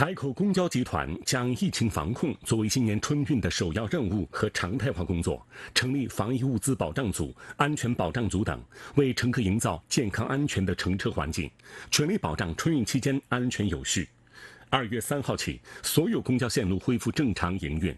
海口公交集团将疫情防控作为今年春运的首要任务和常态化工作，成立防疫物资保障组、安全保障组等，为乘客营造健康安全的乘车环境，全力保障春运期间安全有序。二月三号起，所有公交线路恢复正常营运。